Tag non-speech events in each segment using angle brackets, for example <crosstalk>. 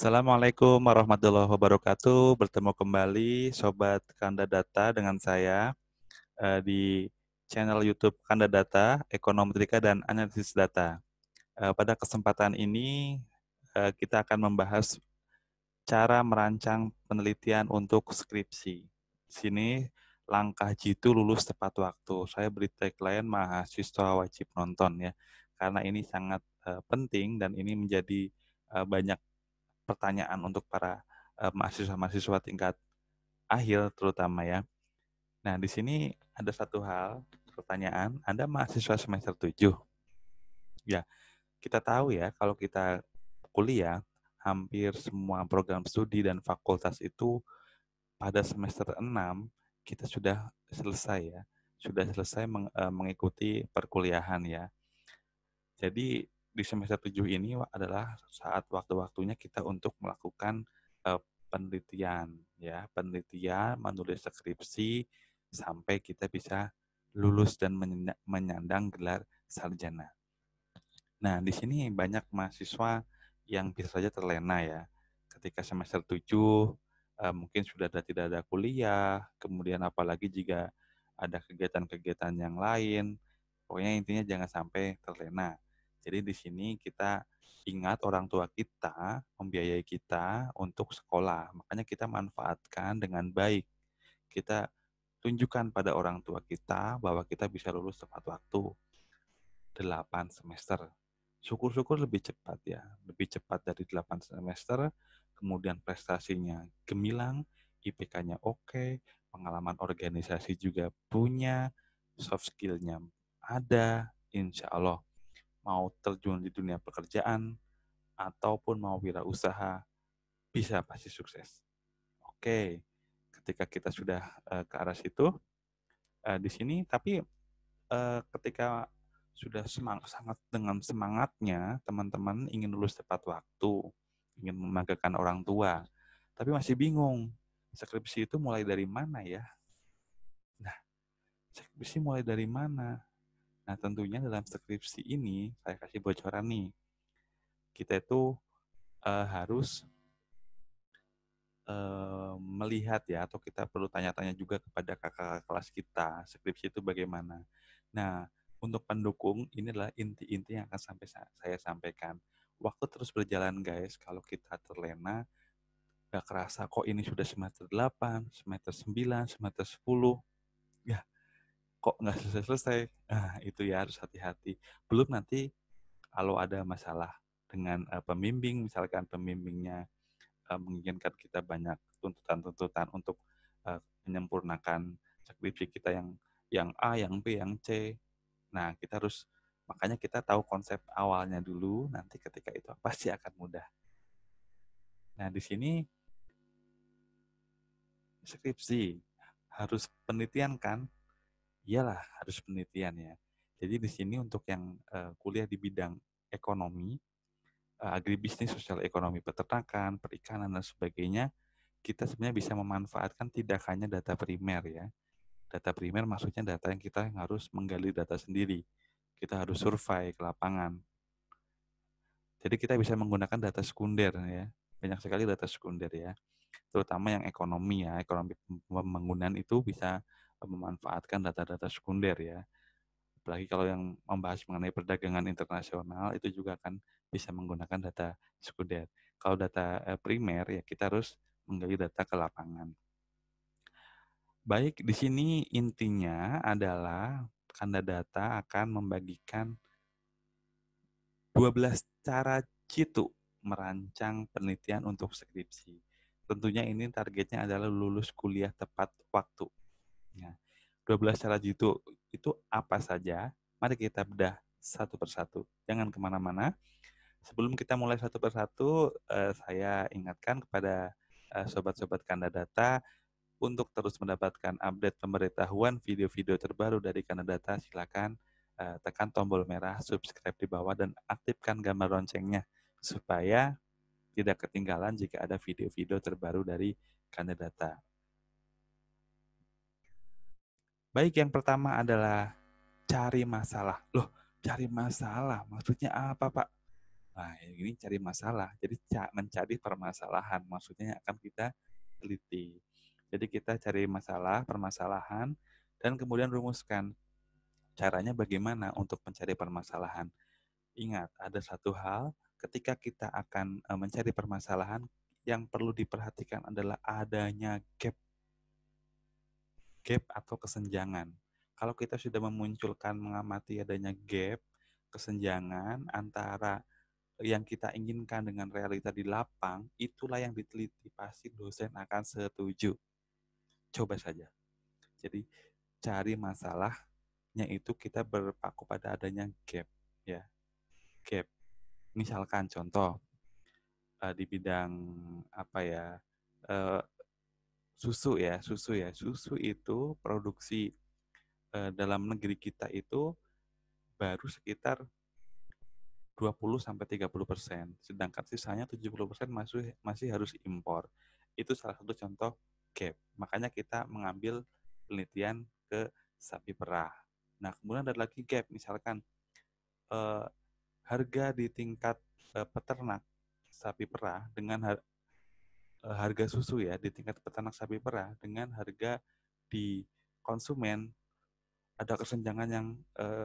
Assalamualaikum warahmatullahi wabarakatuh. Bertemu kembali Sobat Kanda Data dengan saya eh, di channel YouTube Kanda Data, Ekonometrika dan Analisis Data. Eh, pada kesempatan ini eh, kita akan membahas cara merancang penelitian untuk skripsi. Di sini langkah jitu lulus tepat waktu. Saya beri tagline mahasiswa wajib nonton ya. Karena ini sangat penting dan ini menjadi banyak pertanyaan untuk para eh, mahasiswa-mahasiswa tingkat akhir terutama ya. Nah, di sini ada satu hal pertanyaan, Anda mahasiswa semester 7. Ya, kita tahu ya kalau kita kuliah hampir semua program studi dan fakultas itu pada semester 6 kita sudah selesai ya, sudah selesai eh, mengikuti perkuliahan ya. Jadi di semester 7 ini adalah saat waktu-waktunya kita untuk melakukan uh, penelitian ya, penelitian, menulis skripsi sampai kita bisa lulus dan menyandang gelar sarjana. Nah, di sini banyak mahasiswa yang bisa saja terlena ya. Ketika semester 7 uh, mungkin sudah ada, tidak ada kuliah, kemudian apalagi jika ada kegiatan-kegiatan yang lain. Pokoknya intinya jangan sampai terlena jadi di sini kita ingat orang tua kita membiayai kita untuk sekolah. Makanya kita manfaatkan dengan baik. Kita tunjukkan pada orang tua kita bahwa kita bisa lulus tepat waktu delapan semester. Syukur-syukur lebih cepat ya, lebih cepat dari delapan semester, kemudian prestasinya gemilang, IPK-nya oke, pengalaman organisasi juga punya, soft skill-nya ada, insya Allah mau terjun di dunia pekerjaan ataupun mau wirausaha bisa pasti sukses. Oke, ketika kita sudah uh, ke arah situ uh, di sini, tapi uh, ketika sudah semangat sangat dengan semangatnya teman-teman ingin lulus tepat waktu, ingin membanggakan orang tua, tapi masih bingung skripsi itu mulai dari mana ya? Nah, skripsi mulai dari mana? Nah, tentunya dalam skripsi ini saya kasih bocoran nih. Kita itu uh, harus eh, melihat ya atau kita perlu tanya-tanya juga kepada kakak kelas kita, skripsi itu bagaimana. Nah, untuk pendukung inilah inti-inti yang akan sampai saya sampaikan. Waktu terus berjalan guys, kalau kita terlena, gak kerasa kok ini sudah semester 8, semester 9, semester 10. Ya, kok nggak selesai-selesai. <laughs> Nah, itu ya harus hati-hati. Belum nanti kalau ada masalah dengan uh, pembimbing, misalkan pembimbingnya uh, menginginkan kita banyak tuntutan-tuntutan untuk uh, menyempurnakan skripsi kita yang yang A, yang B, yang C. Nah, kita harus makanya kita tahu konsep awalnya dulu, nanti ketika itu <laughs> pasti akan mudah. Nah, di sini skripsi harus penelitian kan iyalah harus penelitian ya. Jadi di sini untuk yang uh, kuliah di bidang ekonomi, uh, agribisnis, sosial ekonomi peternakan, perikanan dan sebagainya, kita sebenarnya bisa memanfaatkan tidak hanya data primer ya. Data primer maksudnya data yang kita harus menggali data sendiri. Kita harus survei ke lapangan. Jadi kita bisa menggunakan data sekunder ya. Banyak sekali data sekunder ya. Terutama yang ekonomi ya, ekonomi pembangunan itu bisa memanfaatkan data-data sekunder ya. Apalagi kalau yang membahas mengenai perdagangan internasional itu juga akan bisa menggunakan data sekunder. Kalau data eh, primer ya kita harus menggali data ke lapangan. Baik, di sini intinya adalah Kanda Data akan membagikan 12 cara CITU merancang penelitian untuk skripsi. Tentunya ini targetnya adalah lulus kuliah tepat waktu selanjutnya. 12 cara jitu itu apa saja? Mari kita bedah satu persatu. Jangan kemana-mana. Sebelum kita mulai satu persatu, eh, saya ingatkan kepada eh, sobat-sobat Kanda Data untuk terus mendapatkan update pemberitahuan video-video terbaru dari Kanda Data, silakan eh, tekan tombol merah subscribe di bawah dan aktifkan gambar loncengnya supaya tidak ketinggalan jika ada video-video terbaru dari Kanda Data. Baik, yang pertama adalah cari masalah. Loh, cari masalah maksudnya apa, Pak? Nah, ini cari masalah. Jadi mencari permasalahan maksudnya akan kita teliti. Jadi kita cari masalah, permasalahan, dan kemudian rumuskan caranya bagaimana untuk mencari permasalahan. Ingat, ada satu hal ketika kita akan e, mencari permasalahan yang perlu diperhatikan adalah adanya gap gap atau kesenjangan. Kalau kita sudah memunculkan mengamati adanya gap, kesenjangan antara yang kita inginkan dengan realita di lapang, itulah yang diteliti pasti dosen akan setuju. Coba saja. Jadi cari masalahnya itu kita berpaku pada adanya gap, ya. Gap. Misalkan contoh eh, di bidang apa ya eh, susu ya, susu ya. Susu itu produksi eh, dalam negeri kita itu baru sekitar 20 sampai 30 persen, sedangkan sisanya 70 persen masih masih harus impor. Itu salah satu contoh gap. Makanya kita mengambil penelitian ke sapi perah. Nah, kemudian ada lagi gap, misalkan eh, harga di tingkat eh, peternak sapi perah dengan Eh, harga susu ya di tingkat peternak sapi perah dengan harga di konsumen ada kesenjangan yang eh,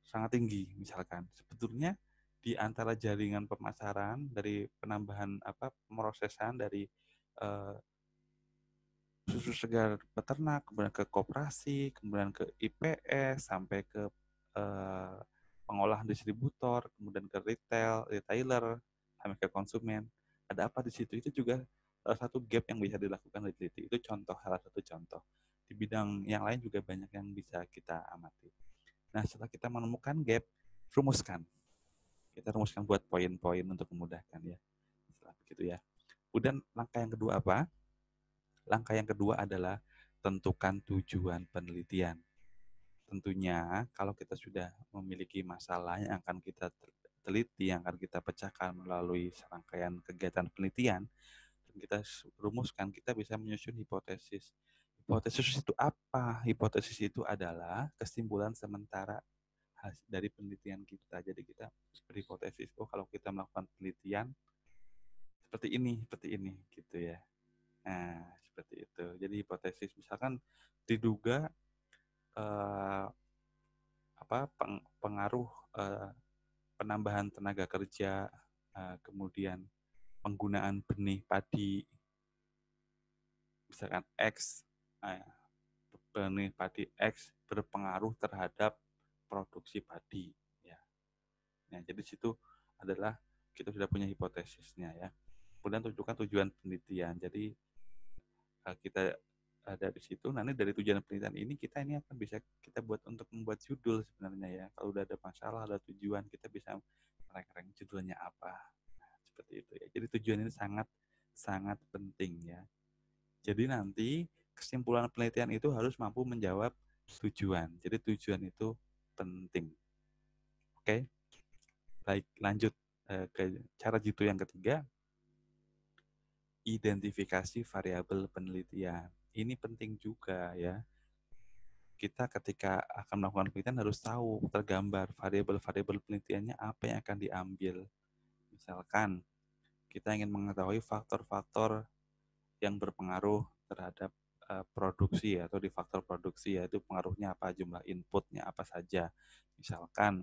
sangat tinggi misalkan sebetulnya di antara jaringan pemasaran dari penambahan apa pemrosesan dari eh, susu segar peternak kemudian ke koperasi kemudian ke IPS sampai ke eh, pengolahan distributor kemudian ke retail retailer sampai ke konsumen ada apa di situ itu juga salah satu gap yang bisa dilakukan teliti itu contoh salah satu contoh di bidang yang lain juga banyak yang bisa kita amati nah setelah kita menemukan gap rumuskan kita rumuskan buat poin-poin untuk memudahkan ya setelah begitu ya kemudian langkah yang kedua apa langkah yang kedua adalah tentukan tujuan penelitian tentunya kalau kita sudah memiliki masalah yang akan kita teliti yang akan kita pecahkan melalui serangkaian kegiatan penelitian dan kita rumuskan kita bisa menyusun hipotesis. Hipotesis itu apa? Hipotesis itu adalah kesimpulan sementara dari penelitian kita. Jadi kita berhipotesis, oh kalau kita melakukan penelitian seperti ini, seperti ini gitu ya. Nah, seperti itu. Jadi hipotesis misalkan diduga eh, apa pengaruh eh, penambahan tenaga kerja, eh, kemudian penggunaan benih padi, misalkan X, eh, benih padi X berpengaruh terhadap produksi padi. Ya. Nah, jadi situ adalah kita sudah punya hipotesisnya ya. Kemudian tunjukkan tujuan penelitian. Jadi eh, kita ada di situ nanti dari tujuan penelitian ini kita ini akan bisa kita buat untuk membuat judul sebenarnya ya kalau udah ada masalah ada tujuan kita bisa mereka judulnya apa nah, seperti itu ya jadi tujuan ini sangat sangat penting ya jadi nanti kesimpulan penelitian itu harus mampu menjawab tujuan jadi tujuan itu penting oke baik lanjut eh, ke cara jitu yang ketiga identifikasi variabel penelitian ini penting juga ya. Kita ketika akan melakukan penelitian harus tahu tergambar variabel-variabel penelitiannya apa yang akan diambil. Misalkan kita ingin mengetahui faktor-faktor yang berpengaruh terhadap uh, produksi ya, atau di faktor produksi yaitu pengaruhnya apa jumlah inputnya apa saja. Misalkan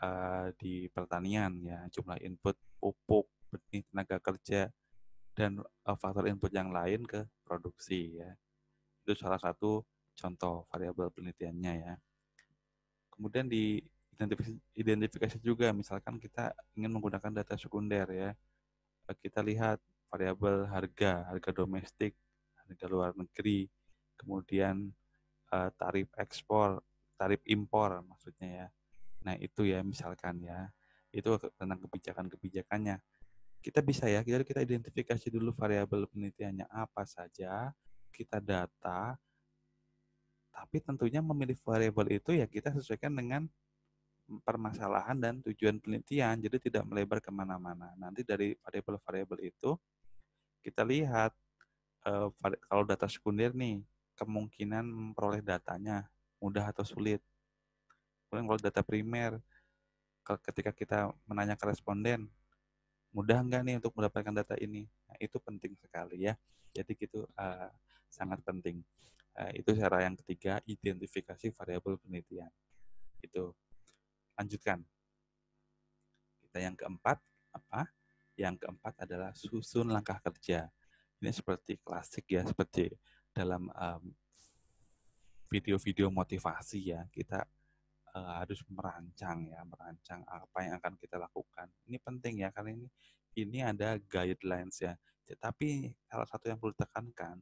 uh, di pertanian ya jumlah input pupuk, benih tenaga kerja, dan uh, faktor input yang lain ke produksi ya. Itu salah satu contoh variabel penelitiannya ya. Kemudian di identifikasi, identifikasi juga misalkan kita ingin menggunakan data sekunder ya. E, kita lihat variabel harga, harga domestik, harga luar negeri, kemudian uh, tarif ekspor, tarif impor maksudnya ya. Nah, itu ya misalkan ya. Itu tentang kebijakan-kebijakannya kita bisa ya, kita kita identifikasi dulu variabel penelitiannya apa saja, kita data, tapi tentunya memilih variabel itu ya kita sesuaikan dengan permasalahan dan tujuan penelitian, jadi tidak melebar kemana-mana. Nanti dari variabel-variabel itu kita lihat kalau data sekunder nih kemungkinan memperoleh datanya mudah atau sulit. Kemudian kalau data primer ketika kita menanya ke responden mudah nggak nih untuk mendapatkan data ini nah, itu penting sekali ya jadi gitu uh, sangat penting uh, itu cara yang ketiga identifikasi variabel penelitian itu lanjutkan kita yang keempat apa yang keempat adalah susun langkah kerja ini seperti klasik ya seperti dalam um, video-video motivasi ya kita uh, harus merancang ya, merancang apa yang akan kita lakukan. Ini penting ya karena ini ini ada guidelines ya. Tapi salah satu yang perlu ditekankan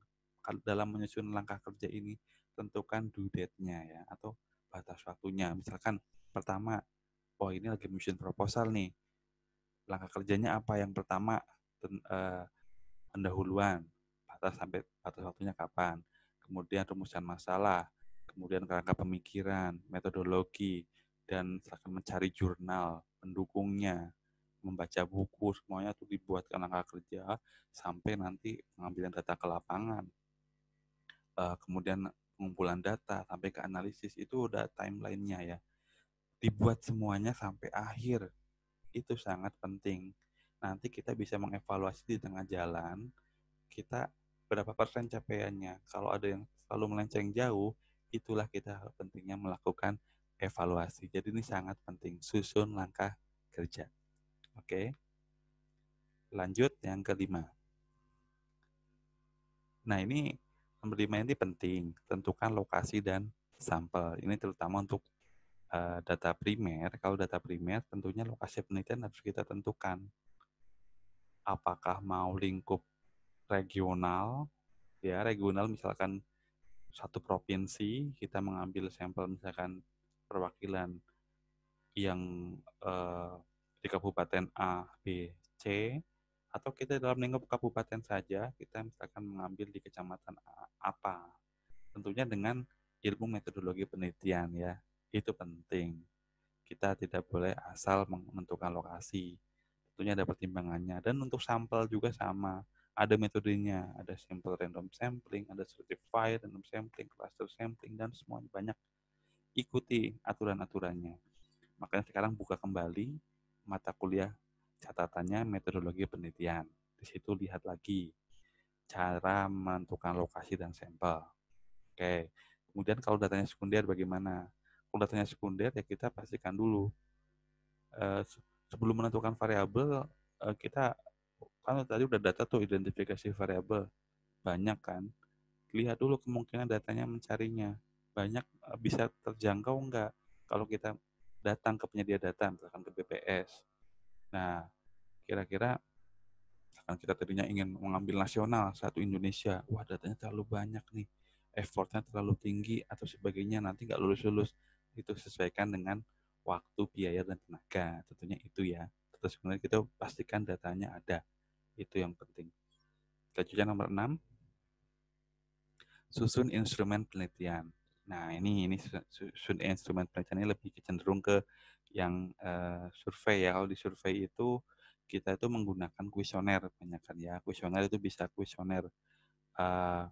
dalam menyusun langkah kerja ini tentukan due date-nya ya atau batas waktunya. Misalkan pertama, oh ini lagi menyusun proposal nih. Langkah kerjanya apa yang pertama? Ten, uh, pendahuluan, batas sampai batas waktunya kapan. Kemudian rumusan masalah, kemudian kerangka pemikiran, metodologi, dan akan mencari jurnal pendukungnya, membaca buku, semuanya itu dibuatkan langkah kerja sampai nanti pengambilan data ke lapangan. Eh, kemudian pengumpulan data sampai ke analisis itu udah timelinenya ya. Dibuat semuanya sampai akhir. Itu sangat penting. Nanti kita bisa mengevaluasi di tengah jalan, kita berapa persen capaiannya. Kalau ada yang selalu melenceng jauh, itulah kita pentingnya melakukan evaluasi. Jadi ini sangat penting, susun langkah kerja. Oke. Lanjut yang kelima. Nah, ini nomor lima ini penting, tentukan lokasi dan sampel. Ini terutama untuk uh, data primer. Kalau data primer tentunya lokasi penelitian harus kita tentukan. Apakah mau lingkup regional ya, regional misalkan satu provinsi kita mengambil sampel misalkan perwakilan yang eh, di kabupaten A, B, C atau kita dalam lingkup kabupaten saja kita misalkan mengambil di kecamatan A, apa tentunya dengan ilmu metodologi penelitian ya itu penting kita tidak boleh asal menentukan lokasi tentunya ada pertimbangannya dan untuk sampel juga sama ada metodenya, ada sampel random sampling, ada certified random sampling, cluster sampling, dan semuanya banyak. Ikuti aturan-aturannya. Makanya sekarang buka kembali mata kuliah catatannya metodologi penelitian. Di situ lihat lagi cara menentukan lokasi dan sampel. Oke. Kemudian kalau datanya sekunder bagaimana? Kalau datanya sekunder ya kita pastikan dulu. Eh, sebelum menentukan variabel, eh, kita kalau tadi udah data tuh identifikasi variabel banyak kan. Lihat dulu kemungkinan datanya mencarinya. Banyak e, bisa terjangkau enggak kalau kita datang ke penyedia data misalkan ke BPS. Nah, kira-kira kan kita tadinya ingin mengambil nasional satu Indonesia, wah datanya terlalu banyak nih, effortnya terlalu tinggi atau sebagainya nanti nggak lulus-lulus itu sesuaikan dengan waktu, biaya dan tenaga tentunya itu ya. Terus sebenarnya kita pastikan datanya ada. Itu yang penting. Selanjutnya nomor 6. Susun instrumen penelitian. Nah, ini ini susun instrumen penelitian ini lebih cenderung ke yang uh, survei ya. Kalau di survei itu kita itu menggunakan kuesioner kebanyakan ya. Kuesioner itu bisa kuesioner uh,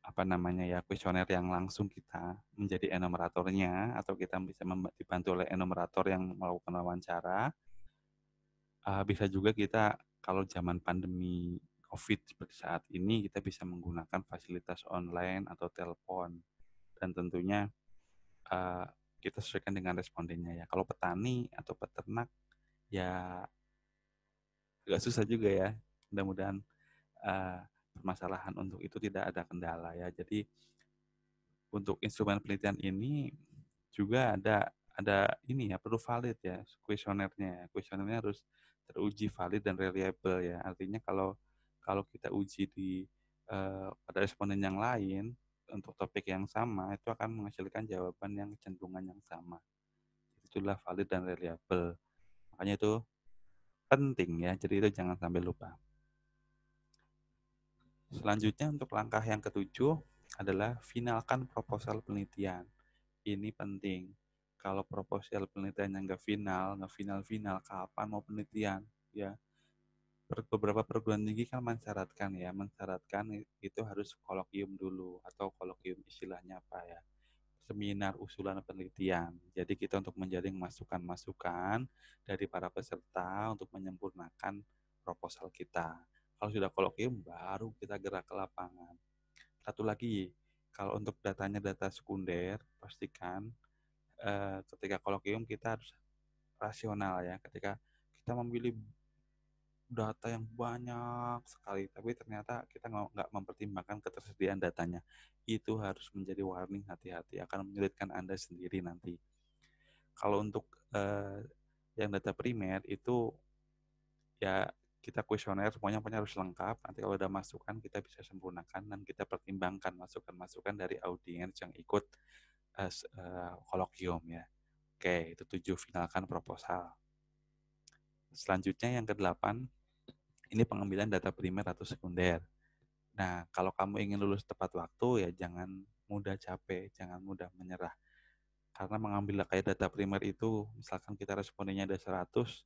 apa namanya ya kuesioner yang langsung kita menjadi enumeratornya atau kita bisa dibantu oleh enumerator yang melakukan wawancara uh, bisa juga kita kalau zaman pandemi COVID seperti saat ini kita bisa menggunakan fasilitas online atau telepon dan tentunya uh, kita sesuaikan dengan respondennya ya. Kalau petani atau peternak ya agak susah juga ya. Mudah-mudahan uh, permasalahan untuk itu tidak ada kendala ya. Jadi untuk instrumen penelitian ini juga ada ada ini ya perlu valid ya kuesionernya. Kuesionernya harus teruji valid dan reliable ya. Artinya kalau kalau kita uji di uh, pada responden yang lain untuk topik yang sama itu akan menghasilkan jawaban yang kecenderungan yang sama. Itulah valid dan reliable. Makanya itu penting ya. Jadi itu jangan sampai lupa. Selanjutnya untuk langkah yang ketujuh adalah finalkan proposal penelitian. Ini penting kalau proposal penelitiannya nggak final, nggak final-final, kapan mau penelitian, ya beberapa perguruan tinggi kan mensyaratkan ya, mensyaratkan itu harus kolokium dulu atau kolokium istilahnya apa ya, seminar usulan penelitian. Jadi kita untuk menjaring masukan-masukan dari para peserta untuk menyempurnakan proposal kita. Kalau sudah kolokium baru kita gerak ke lapangan. Satu lagi, kalau untuk datanya data sekunder, pastikan Eh, ketika kolokium kita harus rasional ya. Ketika kita memilih data yang banyak sekali, tapi ternyata kita nggak mempertimbangkan ketersediaan datanya. Itu harus menjadi warning hati-hati, akan menyulitkan Anda sendiri nanti. Kalau untuk eh, yang data primer itu ya kita kuesioner semuanya punya harus lengkap. Nanti kalau udah masukan kita bisa sempurnakan dan kita pertimbangkan masukan-masukan dari audiens yang ikut uh, eh, kolokium ya. Oke, itu tujuh finalkan proposal. Selanjutnya yang kedelapan, ini pengambilan data primer atau sekunder. Nah, kalau kamu ingin lulus tepat waktu ya jangan mudah capek, jangan mudah menyerah. Karena mengambil kayak data primer itu, misalkan kita respondennya ada 100,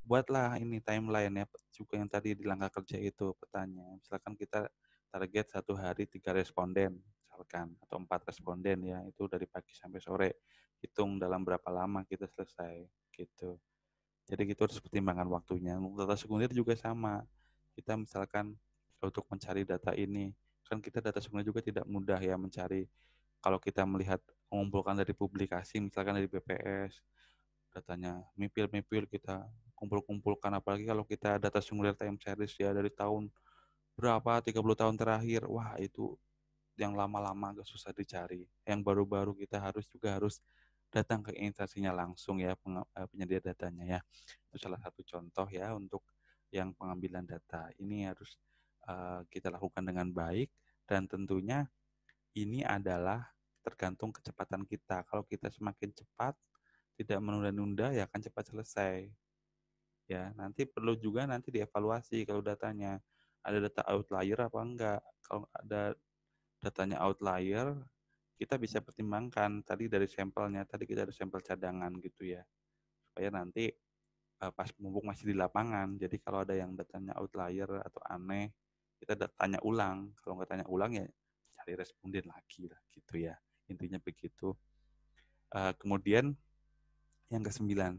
buatlah ini timeline ya juga yang tadi di langkah kerja itu petanya misalkan kita target satu hari tiga responden atau empat responden ya itu dari pagi sampai sore hitung dalam berapa lama kita selesai gitu jadi kita gitu harus pertimbangkan waktunya untuk data sekunder juga sama kita misalkan untuk mencari data ini kan kita data sekunder juga tidak mudah ya mencari kalau kita melihat mengumpulkan dari publikasi misalkan dari BPS datanya mipil-mipil kita kumpul-kumpulkan apalagi kalau kita data sekunder time series ya dari tahun berapa 30 tahun terakhir wah itu yang lama-lama agak susah dicari. Yang baru-baru kita harus juga harus datang ke instansinya langsung ya eh, penyedia datanya ya. Itu salah hmm. satu contoh ya untuk yang pengambilan data. Ini harus eh, kita lakukan dengan baik dan tentunya ini adalah tergantung kecepatan kita. Kalau kita semakin cepat, tidak menunda-nunda ya akan cepat selesai. Ya, nanti perlu juga nanti dievaluasi kalau datanya ada data outlier apa enggak. Kalau ada datanya outlier, kita bisa hmm. pertimbangkan tadi dari sampelnya, tadi kita ada sampel cadangan gitu ya. Supaya nanti e, pas mumpung masih di lapangan, jadi kalau ada yang datanya outlier atau aneh, kita tanya ulang. Kalau nggak tanya ulang ya cari responden lagi lah gitu ya. Intinya begitu. E, kemudian yang ke kesembilan,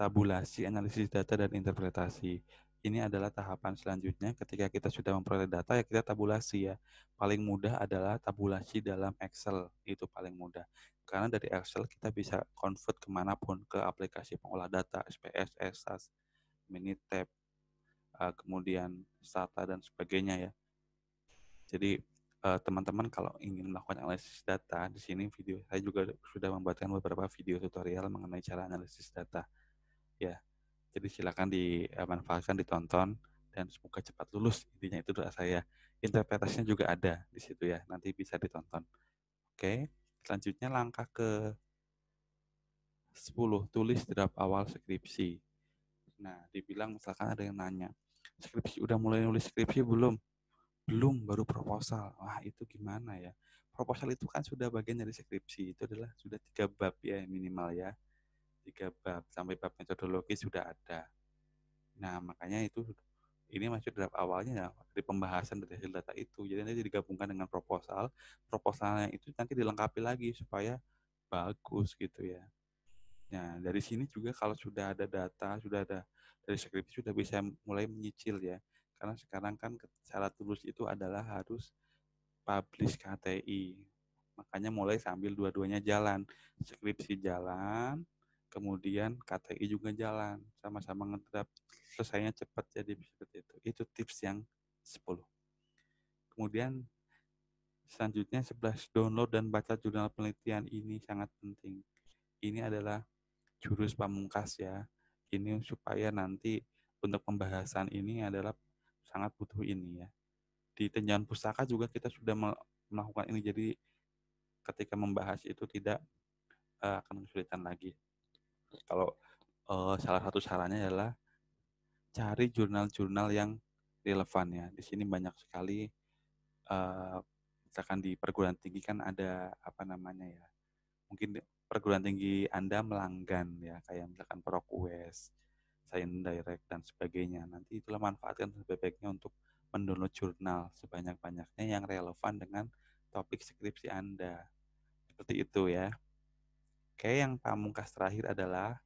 tabulasi, analisis data, dan interpretasi ini adalah tahapan selanjutnya ketika kita sudah memperoleh data ya kita tabulasi ya. Paling mudah adalah tabulasi dalam Excel, itu paling mudah. Karena dari Excel kita bisa convert kemanapun, ke aplikasi pengolah data, SPS, SAS, Minitab, eh, kemudian SATA dan sebagainya ya. Jadi eh, teman-teman kalau ingin melakukan analisis data, di sini video saya juga sudah membuatkan beberapa video tutorial mengenai cara analisis data. Ya, jadi silakan dimanfaatkan, eh, ditonton dan semoga cepat lulus. Intinya itu doa saya. Interpretasinya juga ada di situ ya. Nanti bisa ditonton. Oke. Selanjutnya langkah ke 10, tulis draft awal skripsi. Nah, dibilang misalkan ada yang nanya, skripsi udah mulai nulis skripsi belum? Belum, baru proposal. Wah, itu gimana ya? Proposal itu kan sudah bagian dari skripsi. Itu adalah sudah tiga bab ya minimal ya tiga bab sampai bab metodologi sudah ada. Nah makanya itu ini masuk draft awalnya ya dari pembahasan dari hasil data itu. Jadi nanti digabungkan dengan proposal, proposalnya itu nanti dilengkapi lagi supaya bagus gitu ya. Nah, dari sini juga kalau sudah ada data, sudah ada dari skripsi sudah bisa mulai menyicil ya. Karena sekarang kan syarat tulus itu adalah harus publish KTI. Makanya mulai sambil dua-duanya jalan. Skripsi jalan, kemudian KTI juga jalan sama-sama ngetrap selesainya cepat jadi seperti itu itu tips yang 10 kemudian selanjutnya 11 download dan baca jurnal penelitian ini sangat penting ini adalah jurus pamungkas ya ini supaya nanti untuk pembahasan ini adalah sangat butuh ini ya di tenjangan pustaka juga kita sudah melakukan ini jadi ketika membahas itu tidak eh, akan kesulitan lagi. Kalau uh, salah satu caranya adalah cari jurnal-jurnal yang relevan ya. Di sini banyak sekali uh, misalkan di perguruan tinggi kan ada apa namanya ya. Mungkin perguruan tinggi Anda melanggan ya kayak misalkan ProQuest, Science Direct dan sebagainya. Nanti itulah manfaatkan sebaik-baiknya untuk mendownload jurnal sebanyak-banyaknya yang relevan dengan topik skripsi Anda. Seperti itu ya. Oke, yang pamungkas terakhir adalah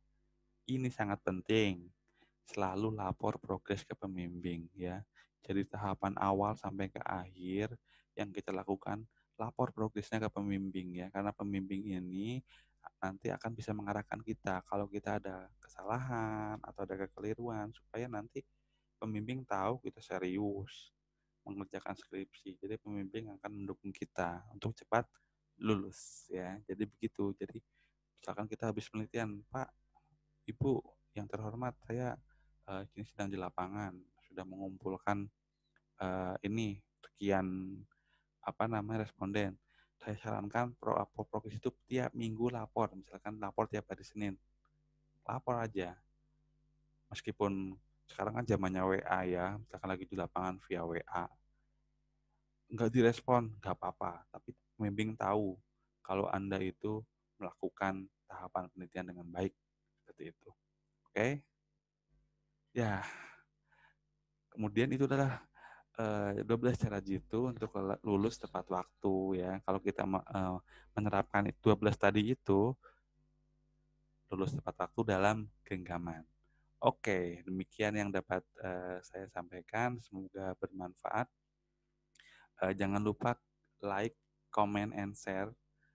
ini sangat penting. Selalu lapor progres ke pembimbing ya. Jadi tahapan awal sampai ke akhir yang kita lakukan lapor progresnya ke pembimbing ya. Karena pembimbing ini nanti akan bisa mengarahkan kita kalau kita ada kesalahan atau ada kekeliruan supaya nanti pembimbing tahu kita serius mengerjakan skripsi. Jadi pembimbing akan mendukung kita untuk cepat lulus ya. Jadi begitu. Jadi misalkan kita habis penelitian pak ibu yang terhormat saya uh, ini sedang di lapangan sudah mengumpulkan uh, ini sekian apa namanya responden saya sarankan pro prokes itu tiap minggu lapor misalkan lapor tiap hari Senin lapor aja meskipun sekarang kan zamannya WA ya misalkan lagi di lapangan via WA nggak direspon nggak apa-apa tapi pembimbing tahu kalau anda itu melakukan tahapan penelitian dengan baik seperti itu. Oke. Okay? Ya. Kemudian itu adalah 12 eh, cara jitu untuk lulus tepat waktu ya. Kalau kita eh, menerapkan 12 tadi itu lulus tepat waktu dalam genggaman. Oke, demikian yang dapat eh, saya sampaikan. Semoga bermanfaat. jangan lupa like, comment, and share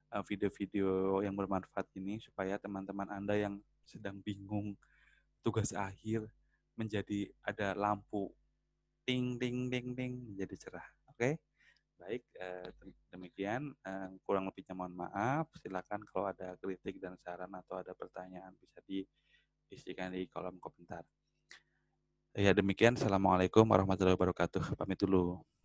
Eh, video-video yang bermanfaat ini supaya teman-teman Anda yang sedang bingung tugas akhir menjadi ada lampu ting ting ting ting menjadi cerah. Oke. Okay? Baik, eh, demikian eh, kurang lebihnya mohon maaf. Silakan kalau ada kritik dan saran atau ada pertanyaan bisa diisikan di kolom komentar. Ya demikian. Assalamualaikum warahmatullahi wabarakatuh. Pamit dulu.